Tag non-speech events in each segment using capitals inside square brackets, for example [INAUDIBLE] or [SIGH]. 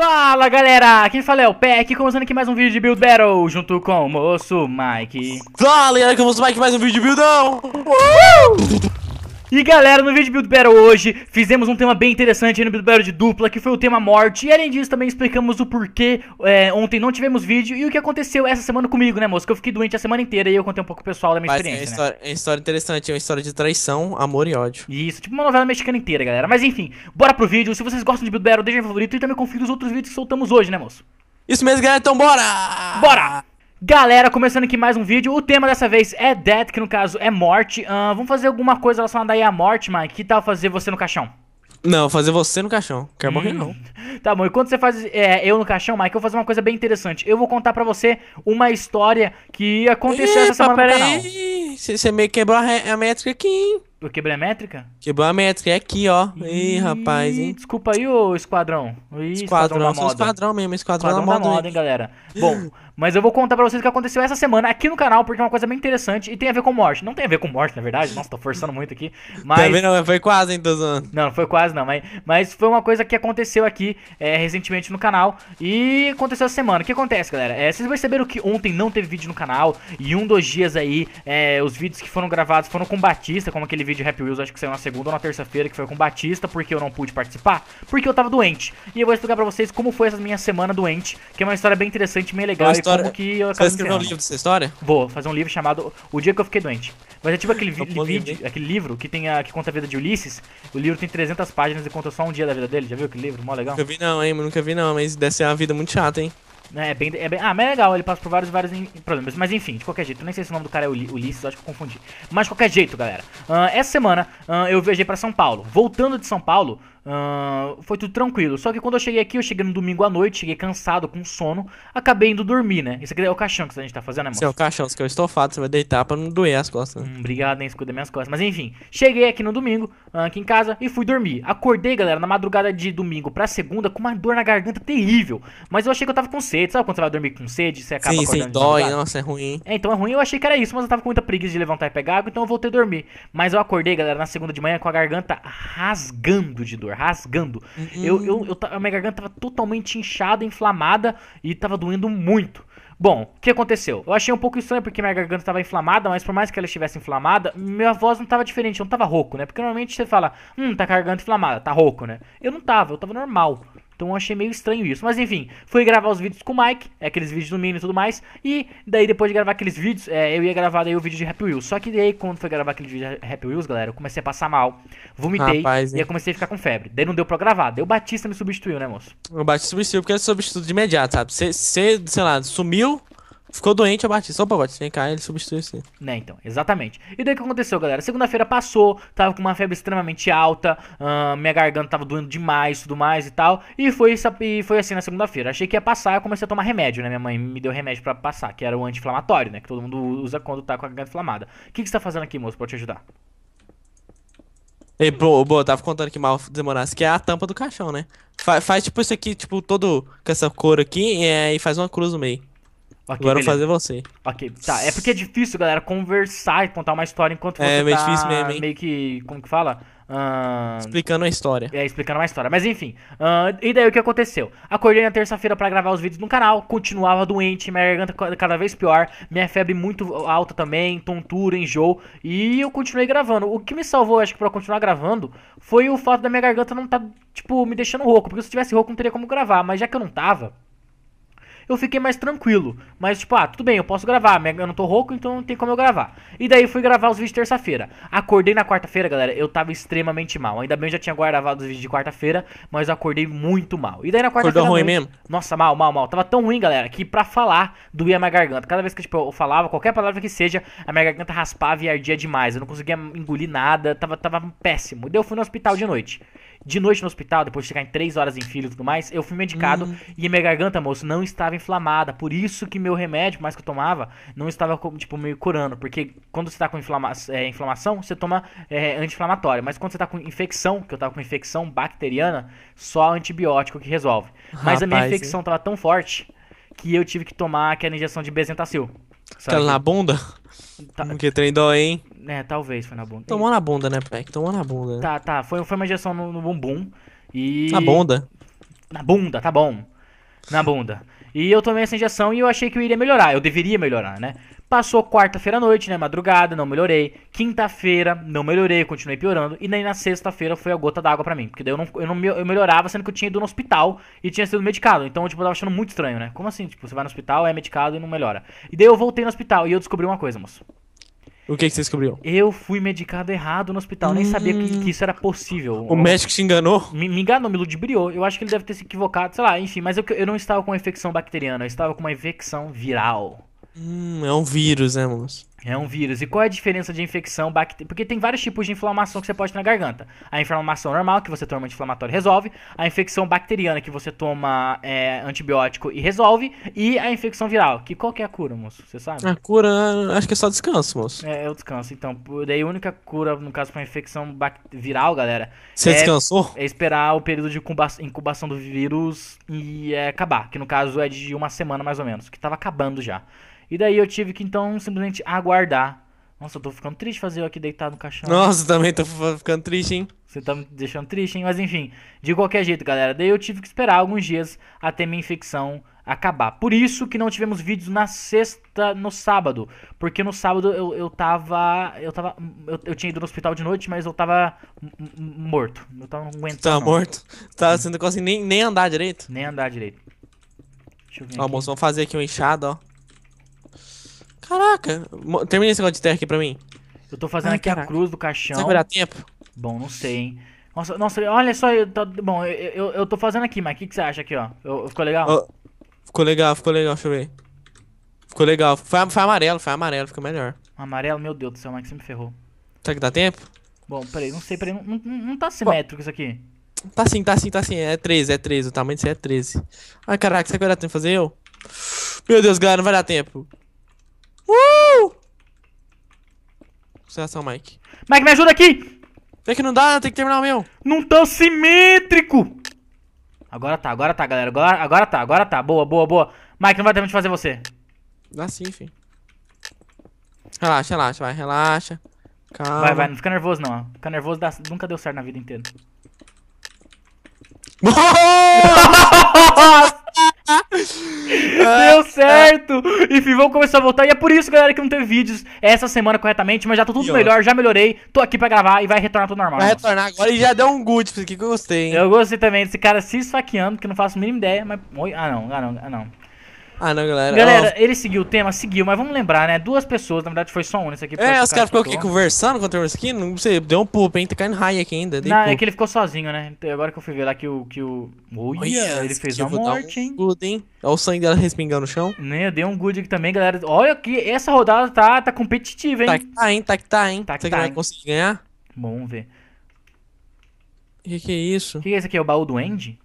Fala galera, quem fala é o Peck, começando aqui mais um vídeo de Build Battle, junto com o moço Mike. Fala galera, que é o moço Mike, mais um vídeo de Buildão! E galera, no vídeo de Build Battle hoje, fizemos um tema bem interessante aí no Build Battle de dupla, que foi o tema morte. E além disso, também explicamos o porquê é, ontem não tivemos vídeo e o que aconteceu essa semana comigo, né, moço? Que eu fiquei doente a semana inteira e eu contei um pouco pessoal da minha Mas é experiência, é uma, né? história, né? é uma história interessante, é uma história de traição, amor e ódio. Isso, tipo uma novela mexicana inteira, galera. Mas enfim, bora pro vídeo. Se vocês gostam de Build Battle, deixem favorito e também confira os outros vídeos que soltamos hoje, né, moço? Isso mesmo, galera. Então bora! Bora! Galera, começando aqui mais um vídeo, o tema dessa vez é Death, que no caso é morte. Uh, vamos fazer alguma coisa relacionada aí à morte, Mike? Que tal fazer você no caixão? Não, fazer você no caixão. Quer morrer, hum. não. Tá bom, enquanto você faz é, eu no caixão, Mike, eu vou fazer uma coisa bem interessante. Eu vou contar para você uma história que aconteceu Epa, essa semana no canal. Você meio quebrou a, a métrica aqui, hein? Eu quebrei a métrica? Quebrou a métrica, é aqui, ó. Ih, Ih rapaz, hein? Desculpa aí, ô esquadrão. Ih, esquadrão, esquadrão da moda. esquadrão mesmo, esquadrão, esquadrão da, moda, moda, hein, galera. Bom, [LAUGHS] Mas eu vou contar pra vocês o que aconteceu essa semana aqui no canal, porque é uma coisa bem interessante e tem a ver com morte. Não tem a ver com morte, na verdade. Nossa, tô forçando muito aqui. Tá mas... Também não, foi quase, hein, dos Não, não foi quase não, mas, mas foi uma coisa que aconteceu aqui é, recentemente no canal e aconteceu essa semana. O que acontece, galera? É, vocês perceberam que ontem não teve vídeo no canal e um, dois dias aí, é, os vídeos que foram gravados foram com Batista, como aquele vídeo Happy Wheels, acho que saiu na segunda ou na terça-feira, que foi com Batista, porque eu não pude participar, porque eu tava doente. E eu vou explicar pra vocês como foi essa minha semana doente, que é uma história bem interessante, bem legal história. Como que eu escrever um livro dessa história? Vou fazer um livro chamado O Dia que eu Fiquei Doente. Mas é tipo aquele, vídeo, livro, aquele livro que, tem a, que conta a vida de Ulisses. O livro tem 300 páginas e conta só um dia da vida dele. Já viu aquele livro? Mó legal. Nunca vi não, hein? Nunca vi não, mas deve ser uma vida muito chata, hein? Né, é, bem, é bem, ah, mas é legal, ele passa por vários, vários problemas. Mas enfim, de qualquer jeito, nem sei se o nome do cara é Ulisses, acho que eu confundi. Mas de qualquer jeito, galera. Uh, essa semana uh, eu viajei para São Paulo. Voltando de São Paulo, Uh, foi tudo tranquilo. Só que quando eu cheguei aqui, eu cheguei no domingo à noite, cheguei cansado, com sono, acabei indo dormir, né? Isso aqui é o caixão que a gente tá fazendo, né, moço? Esse é o caixão, que eu é estofado, você vai deitar pra não doer as costas. Né? Hum, obrigado, hein, cuida minhas costas. Mas enfim, cheguei aqui no domingo, aqui em casa, e fui dormir. Acordei, galera, na madrugada de domingo pra segunda, com uma dor na garganta terrível. Mas eu achei que eu tava com sede, sabe quando você vai dormir com sede, você acaba sim, acordando Sim, dói, nossa, é ruim. É, então é ruim, eu achei que era isso, mas eu tava com muita preguiça de levantar e pegar água, então eu voltei a dormir. Mas eu acordei, galera, na segunda de manhã com a garganta rasgando de dor rasgando. Uhum. Eu, eu, eu, a minha garganta tava totalmente inchada, inflamada e tava doendo muito. Bom, o que aconteceu? Eu achei um pouco estranho porque minha garganta estava inflamada, mas por mais que ela estivesse inflamada, minha voz não estava diferente, eu não estava rouco, né? Porque normalmente você fala, hum, tá com a garganta inflamada, tá rouco, né? Eu não tava, eu tava normal. Então eu achei meio estranho isso. Mas enfim, fui gravar os vídeos com o Mike, é aqueles vídeos do Mini e tudo mais. E daí depois de gravar aqueles vídeos, é, eu ia gravar daí o vídeo de Happy Wheels. Só que daí quando foi gravar aquele vídeo de Happy Wheels, galera, eu comecei a passar mal, vomitei Rapaz, e comecei a ficar com febre. Daí não deu pra gravar. Daí o Batista me substituiu, né, moço? O Batista substituiu porque é substituto de imediato, sabe? Você, sei lá, sumiu, Ficou doente a Batista. Opa, Batista, vem cá, ele substituiu você. Né, então, exatamente. E daí o que aconteceu, galera? Segunda-feira passou, tava com uma febre extremamente alta, minha garganta tava doendo demais, tudo mais e tal. E foi, e foi assim na segunda-feira. Achei que ia passar, eu comecei a tomar remédio, né? Minha mãe me deu remédio para passar, que era o anti-inflamatório, né? Que todo mundo usa quando tá com a garganta inflamada. O que, que você tá fazendo aqui, moço, pra te ajudar? Ei, boa tava contando que mal demorasse, que é a tampa do caixão, né? Fa faz tipo isso aqui, tipo, todo com essa cor aqui, é, e faz uma cruz no meio. Okay, Agora eu vou fazer você. Ok, tá. É porque é difícil, galera, conversar e contar uma história enquanto é, você meio tá difícil mesmo, hein? meio que... Como que fala? Uh... Explicando a história. É, explicando uma história. Mas enfim. Uh... E daí o que aconteceu? Acordei na terça-feira para gravar os vídeos no canal. Continuava doente, minha garganta cada vez pior. Minha febre muito alta também, tontura, enjoo. E eu continuei gravando. O que me salvou, acho que, pra continuar gravando foi o fato da minha garganta não tá, tipo, me deixando rouco. Porque se eu tivesse rouco, não teria como gravar. Mas já que eu não tava eu fiquei mais tranquilo. Mas, tipo, ah, tudo bem, eu posso gravar. Eu não tô rouco, então não tem como eu gravar. E daí fui gravar os vídeos terça-feira. Acordei na quarta-feira, galera, eu tava extremamente mal. Ainda bem eu já tinha gravado os vídeos de quarta-feira, mas eu acordei muito mal. E daí na quarta-feira. Acordou ruim mesmo? Nossa, mal, mal, mal. Tava tão ruim, galera, que pra falar doía minha garganta. Cada vez que tipo, eu falava, qualquer palavra que seja, a minha garganta raspava e ardia demais. Eu não conseguia engolir nada, tava, tava péssimo. E daí eu fui no hospital de noite de noite no hospital, depois de ficar em três horas em fila e tudo mais, eu fui medicado uhum. e minha garganta, moço, não estava inflamada. Por isso que meu remédio, mais que eu tomava, não estava, tipo, meio curando. Porque quando você tá com inflama é, inflamação, você toma é, anti-inflamatório. Mas quando você tá com infecção, que eu tava com infecção bacteriana, só antibiótico que resolve. Mas Rapaz, a minha infecção hein? tava tão forte que eu tive que tomar aquela injeção de Bezentacil. Sabe? Aquela na bunda? Tá. Que trem dói. hein? É, talvez foi na bunda. Tomou na bunda, né, Peck? Tomou na bunda. Né? Tá, tá. Foi, foi uma injeção no, no bumbum. E... Na bunda? Na bunda, tá bom. Na bunda. E eu tomei essa injeção e eu achei que eu iria melhorar. Eu deveria melhorar, né? Passou quarta-feira à noite, né? Madrugada, não melhorei. Quinta-feira, não melhorei, continuei piorando. E nem na sexta-feira foi a gota d'água para mim. Porque daí eu não, eu não eu melhorava, sendo que eu tinha ido no hospital e tinha sido medicado. Então, tipo, eu tava achando muito estranho, né? Como assim? Tipo, você vai no hospital, é medicado e não melhora. E daí eu voltei no hospital e eu descobri uma coisa, moço. O que, que você descobriu? Eu fui medicado errado no hospital. Hum. Nem sabia que, hum. que, isso era possível. O médico se enganou? Me, me, enganou, me ludibriou. Eu acho que ele deve ter se equivocado, sei lá, enfim. Mas eu, eu não estava com uma infecção bacteriana, eu estava com uma infecção viral. Hum, é um vírus, né, moço? É um vírus. E qual é a diferença de infecção bacteriana? Porque tem vários tipos de inflamação que você pode ter na garganta. A inflamação normal, que você toma anti-inflamatório resolve. A infecção bacteriana, que você toma é, antibiótico e resolve. E a infecção viral, que qual que é a cura, moço? Você sabe? A cura, acho que é só descanso, moço. É, eu descanso. Então, daí a única cura, no caso, para infecção viral, galera... Você é, descansou? É esperar o período de incubação do vírus e é, acabar. Que, no caso, é de uma semana, mais ou menos. Que tava acabando já. E daí eu tive que, então, simplesmente aguardar Guardar. Nossa, eu tô ficando triste fazer eu aqui deitado no caixão. Nossa, também tô ficando triste, hein? Você tá me deixando triste, hein? Mas enfim, de qualquer jeito, galera. Daí eu tive que esperar alguns dias até minha infecção acabar. Por isso que não tivemos vídeos na sexta, no sábado. Porque no sábado eu, eu tava. Eu tava. Eu, eu tinha ido no hospital de noite, mas eu tava morto. Eu tava não aguentando. Tava tá morto? Tava tá, sendo não nem, nem andar direito? Nem andar direito. Deixa eu ver. Ó, moço, vamos fazer aqui um enxado, ó. Caraca, termina esse negócio de terra aqui pra mim. Eu tô fazendo Ai, aqui caraca. a cruz do caixão. Será que vai dar tempo? Bom, não sei, hein. Nossa, nossa olha só, eu tô, bom, eu, eu, eu, tô fazendo aqui, mas o que, que, você acha aqui, ó? Eu, ficou legal? Oh, ficou legal, ficou legal, deixa eu ver. Ficou legal. Foi, foi amarelo, foi amarelo, fica melhor. Amarelo, meu Deus do céu, Max, que me ferrou. Será que dá tempo? Bom, peraí, não sei, peraí, não, não, não tá simétrico isso aqui. Tá sim, tá sim, tá sim, é 13, é 13, o tamanho disso é 13. Ai, caraca, será que vai dar tempo de fazer eu? Meu Deus, galera, não vai dar tempo. Uh! Consideração, Mike. Mike, me ajuda aqui! É que não dá, tem que terminar o meu. Não tão simétrico! Agora tá, agora tá, galera. Agora, agora tá, agora tá. Boa, boa, boa. Mike, não vai ter de fazer você. Dá sim, filho. Relaxa, relaxa, vai, relaxa. Calma. Vai, vai, não fica nervoso não. Fica nervoso dá... nunca deu certo na vida inteira. [LAUGHS] [LAUGHS] Deu certo! Enfim, vamos começar a voltar. E é por isso, galera, que não teve vídeos essa semana corretamente, mas já tá tudo e melhor, já melhorei. Tô aqui pra gravar e vai retornar tudo normal. Vai nossa. retornar agora e já deu um good, que eu gostei, hein? Eu gostei também desse cara se esfaqueando, que não faço a mínima ideia, mas. Ah, não, ah, não, ah, não. Ah, não, galera. Galera, oh. ele seguiu o tema? Seguiu, mas vamos lembrar, né? Duas pessoas, na verdade foi só um nesse né? aqui. É, os caras ficam aqui conversando com o Trevor Skin, não sei, deu um pulo, hein? Tá caindo high aqui ainda. Não, pulo. é que ele ficou sozinho, né? Então, agora que eu fui ver lá que o. Que o... Olha, yes, ele fez a morte, um hein? Good, hein? Olha o sangue dela respingando no chão. Né, deu um good aqui também, galera. Olha aqui, essa rodada tá, tá competitiva, hein? Tá que tá, hein? Tá que tá, hein? Tá que Você tá, vai conseguir ganhar? Bom, vamos ver. O que, que é isso? O que, que é isso aqui? É o baú do Andy?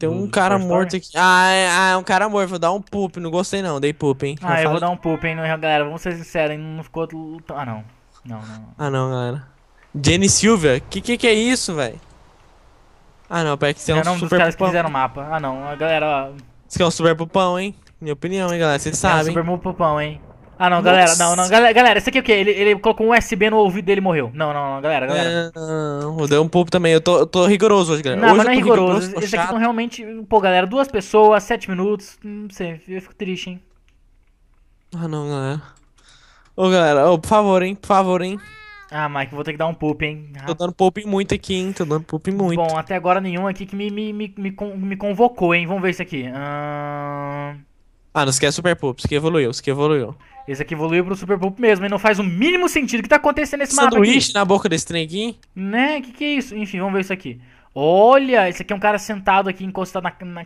Tem um cara morto aqui. Ah é, ah, é, um cara morto. Vou dar um poop. Não gostei não. Dei poop, hein. Ah, eu, vou dar um poop, hein. Não, galera, vamos ser sinceros. Não ficou... Ah, não. Não, não. Ah, não, galera. Jenny Silvia? Que que que é isso, velho? Ah, não. Pera que você é um super... É caras pupão. que fizeram o mapa. Ah, não. Galera, ó... Isso aqui é um super pupão, hein. Minha opinião, hein, galera. Vocês sabem. É um super pupão, hein. Ah, não, Nossa. galera, não, não, galera, galera, esse aqui é o quê? Ele, ele colocou um USB no ouvido dele e morreu. Não, não, não, galera, galera. É, rodei é um pouco também, eu tô, eu tô rigoroso hoje, galera. Não, hoje mas não é rigoroso. rigoroso esse aqui são realmente, pô, galera, duas pessoas, sete minutos, não sei, eu fico triste, hein. Ah, não, galera. Ô, galera, ô, por favor, hein, por favor, hein. Ah, Mike, vou ter que dar um poop, hein. Ah. Tô dando poop muito aqui, hein, tô dando poop muito. Bom, até agora nenhum aqui que me, me, me, me, me convocou, hein, vamos ver isso aqui. Ahn... Hum... Ah, não esquece é Super isso que evoluiu, aqui evoluiu. Esse aqui evoluiu pro Super Poop mesmo, e não faz o mínimo sentido. O que tá acontecendo nesse Sanduíche mapa Sanduíche na boca desse trem aqui? Né? Que que é isso? Enfim, vamos ver isso aqui. Olha, esse aqui é um cara sentado aqui, encostado na, na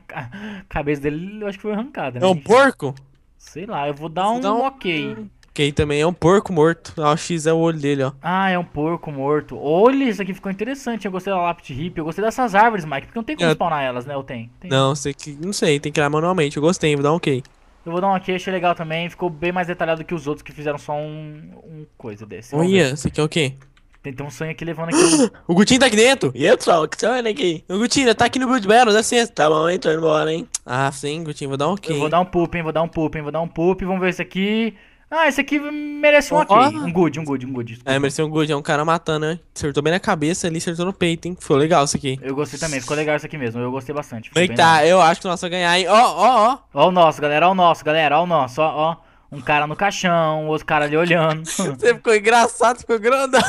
cabeça dele. Eu acho que foi arrancada. Né? É um né? porco? Sei lá, eu vou dar, um, um, ok. Que aí também é um porco morto. É A X é o olho dele, ó. Ah, é um porco morto. Olha, isso aqui ficou interessante. Eu gostei da lápide Hip. Eu gostei dessas árvores, Mike. Porque não tem como spawnar elas, né? Ou tem? tem? Não, sei que, não sei. Tem que criar manualmente. Eu gostei. Vou dar um ok. Eu vou dar um ok. Achei legal também. Ficou bem mais detalhado que os outros que fizeram só um, um coisa desse. Vamos Olha, isso aqui é o quê? Tem, tem um sonho aqui levando aqui. [GASPS] o Gutinho tá aqui dentro? E eu, pessoal, que sonho aqui? O Gutinho tá aqui no Build Battle, dá é licença. Assim. Tá bom, hein? Tô indo embora, hein? Ah, sim, Gutinho, vou dar um ok. Eu vou dar um poop, hein? Vou dar um poop, hein? Vou dar um poop. Vamos ver isso aqui. Ah, esse aqui merece um ok. Oh. Um good, um good, um good. Desculpa. É, mereceu um good. É um cara matando, né? Acertou bem na cabeça ali, acertou no peito, hein? Foi legal isso aqui. Eu gostei também, ficou legal isso aqui mesmo. Eu gostei bastante. Eita, eu acho que o nosso vai ganhar, hein? Ó, ó, ó. Ó o nosso, galera, ó o nosso, galera, ó o nosso, ó, ó. Um cara no caixão, outro cara ali olhando. [LAUGHS] Você ficou engraçado, ficou grandão.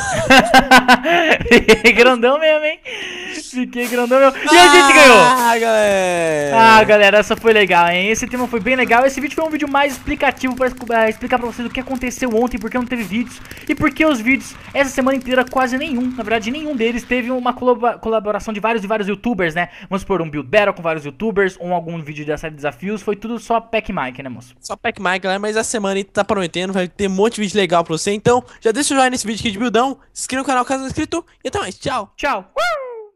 [LAUGHS] grandão mesmo, hein? Fiquei grandão meu. E a gente ah, ganhou! Ah, galera! Ah, galera, essa foi legal, hein? Esse tema foi bem legal. Esse vídeo foi um vídeo mais explicativo pra explicar pra vocês o que aconteceu ontem, porque não teve vídeos e porque os vídeos, essa semana inteira, quase nenhum, na verdade, nenhum deles teve uma colaboração de vários e vários youtubers, né? Vamos supor, um Build Battle com vários youtubers, ou algum vídeo da série de desafios. Foi tudo só Pac Mike, né, moço? Só Pac Mike, galera, mas a semana aí tá prometendo, vai ter um monte de vídeo legal pra você. Então, já deixa o joinha nesse vídeo aqui de Buildão, se inscreva no canal caso não é inscrito. E até mais, tchau! Tchau!